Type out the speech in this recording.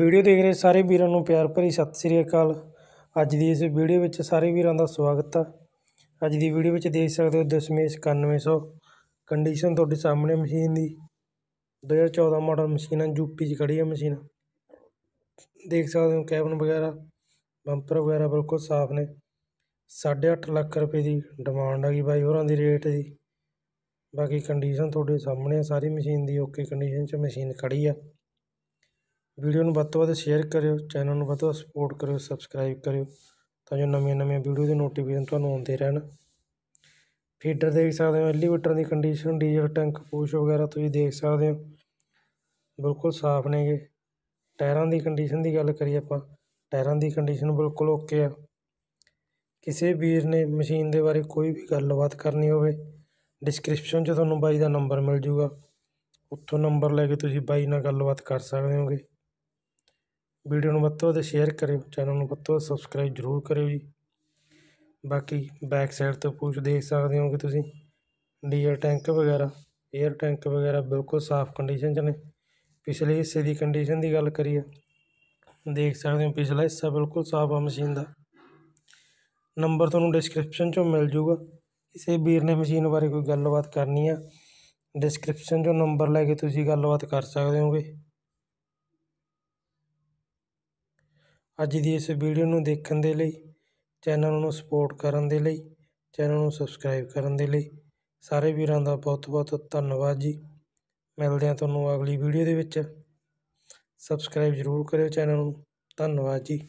video ਦੇਖ ਰਹੇ ਸਾਰੇ ਵੀਰਾਂ ਨੂੰ ਪਿਆਰ ਭਰੀ ਸਤਿ ਸ੍ਰੀ ਅਕਾਲ ਅੱਜ ਦੀ ਇਸ ਵੀਡੀਓ ਵਿੱਚ ਸਾਰੇ ਵੀਰਾਂ ਦਾ ਸਵਾਗਤ ਹੈ ਅੱਜ ਦੀ ਵੀਡੀਓ ਵਿੱਚ ਦੇਖ ਸਕਦੇ ਹੋ ਦਸ਼ਮੇਸ਼ 9100 ਕੰਡੀਸ਼ਨ ਤੁਹਾਡੇ ਸਾਹਮਣੇ ਮਸ਼ੀਨ ਦੀ 2014 ਮਾਡਲ ਮਸ਼ੀਨ ਆ ਯੂਪੀ 'ਚ ਖੜੀ ਹੈ ਮਸ਼ੀਨ ਦੇਖ ਸਕਦੇ ਹੋ ਕੈਬਨ ਵਗੈਰਾ ਬੰਪਰ ਵਗੈਰਾ ਬਿਲਕੁਲ ਸਾਫ਼ ਨੇ 8.5 ਲੱਖ ਰੁਪਏ ਦੀ ਡਿਮਾਂਡ ਆ ਗਈ ਬਾਈ ਹੋਰਾਂ ਦੀ ਰੇਟ ਦੀ ਬਾਕੀ ਕੰਡੀਸ਼ਨ ਤੁਹਾਡੇ ਸਾਹਮਣੇ ਸਾਰੀ ਮਸ਼ੀਨ ਦੀ ਓਕੇ ਕੰਡੀਸ਼ਨ 'ਚ ਮਸ਼ੀਨ ਖੜੀ ਆ ਵੀਡੀਓ ਨੂੰ ਵੱਧ ਤੋਂ ਵੱਧ ਸ਼ੇਅਰ ਕਰਿਓ ਚੈਨਲ ਨੂੰ ਵੱਧ ਤੋਂ ਵੱਧ ਸਪੋਰਟ ਕਰਿਓ ਸਬਸਕ੍ਰਾਈਬ ਕਰਿਓ ਤਾਂ ਜੋ ਨਵੀਆਂ ਨਵੀਆਂ ਵੀਡੀਓ ਦੇ ਨੋਟੀਫਿਕੇਸ਼ਨ ਤੁਹਾਨੂੰ ਆਉਂਦੇ ਰਹਿਣ ਫੀਡਰ ਦੇਖ ਸਕਦੇ ਹੋ ਐਲੀਵੇਟਰ ਦੀ ਕੰਡੀਸ਼ਨ ਡੀਜ਼ਲ ਟੈਂਕ ਪੂਸ਼ ਵਗੈਰਾ ਤੁਸੀਂ ਦੇਖ ਸਕਦੇ ਹੋ ਬਿਲਕੁਲ ਸਾਫ਼ ਨੇਗੇ ਟਾਇਰਾਂ ਦੀ ਕੰਡੀਸ਼ਨ ਦੀ ਗੱਲ ਕਰੀ ਆਪਾਂ ਟਾਇਰਾਂ ਦੀ ਕੰਡੀਸ਼ਨ ਬਿਲਕੁਲ ਓਕੇ ਆ ਕਿਸੇ ਵੀਰ ਨੇ ਮਸ਼ੀਨ ਦੇ ਬਾਰੇ ਕੋਈ ਵੀ ਗੱਲਬਾਤ ਕਰਨੀ ਹੋਵੇ ਡਿਸਕ੍ਰਿਪਸ਼ਨ 'ਚ ਤੁਹਾਨੂੰ ਬਾਈ ਦਾ ਨੰਬਰ ਮਿਲ ਜੂਗਾ ਉੱਥੋਂ ਨੰਬਰ ਲੈ ਕੇ ਤੁਸੀਂ ਬਾਈ ਨਾਲ ਗੱਲਬਾਤ ਕਰ ਸਕਦੇ ਹੋਗੇ ਵੀਡੀਓ ਨੂੰ ਵੱਧ ਤੋਂ ਵੱਧ ਸ਼ੇਅਰ ਕਰਿਓ ਚੈਨਲ ਨੂੰ ਵੱਧ ਤੋਂ ਵੱਧ ਸਬਸਕ੍ਰਾਈਬ ਜ਼ਰੂਰ ਕਰਿਓ ਜੀ ਬਾਕੀ ਬੈਕ ਸਾਈਡ ਤੋਂ ਪੂਛ ਦੇਖ ਸਕਦੇ ਹੋ ਕਿ ਤੁਸੀਂ ਡੀਜ਼ਲ ਟੈਂਕ ਵਗੈਰਾ 에ਅਰ ਟੈਂਕ ਵਗੈਰਾ ਬਿਲਕੁਲ ਸਾਫ਼ ਕੰਡੀਸ਼ਨ 'ਚ ਨੇ ਪਿਛਲੇ ਹਿੱਸੇ ਦੀ ਕੰਡੀਸ਼ਨ ਦੀ ਗੱਲ ਕਰੀਏ ਦੇਖ ਸਕਦੇ ਹੋ ਪਿਛਲਾ ਹਿੱਸਾ ਬਿਲਕੁਲ ਸਾਫ਼ ਆ ਮਸ਼ੀਨ ਦਾ ਨੰਬਰ ਤੁਹਾਨੂੰ ਡਿਸਕ੍ਰਿਪਸ਼ਨ 'ਚੋਂ ਮਿਲ ਜੂਗਾ ਕਿਸੇ ਵੀਰ ਨੇ ਮਸ਼ੀਨ ਬਾਰੇ ਕੋਈ ਗੱਲਬਾਤ ਕਰਨੀ ਆ ਡਿਸਕ੍ਰਿਪਸ਼ਨ 'ਚੋਂ ਨੰਬਰ ਲੈ ਕੇ ਤੁਸੀਂ ਗੱਲਬਾਤ ਕਰ ਸਕਦੇ ਹੋਗੇ ਅੱਜ ਦੀ ਇਸ ਵੀਡੀਓ ਨੂੰ ਦੇਖਣ ਦੇ ਲਈ ਚੈਨਲ ਨੂੰ ਸਪੋਰਟ ਕਰਨ ਦੇ ਲਈ ਚੈਨਲ ਨੂੰ ਸਬਸਕ੍ਰਾਈਬ ਕਰਨ ਦੇ ਲਈ ਸਾਰੇ ਵੀਰਾਂ ਦਾ ਬਹੁਤ-ਬਹੁਤ ਧੰਨਵਾਦ ਜੀ ਮਿਲਦੇ ਹਾਂ ਤੁਹਾਨੂੰ ਅਗਲੀ ਵੀਡੀਓ ਦੇ ਵਿੱਚ ਸਬਸਕ੍ਰਾਈਬ ਜ਼ਰੂਰ ਕਰਿਓ ਚੈਨਲ ਨੂੰ ਧੰਨਵਾਦ ਜੀ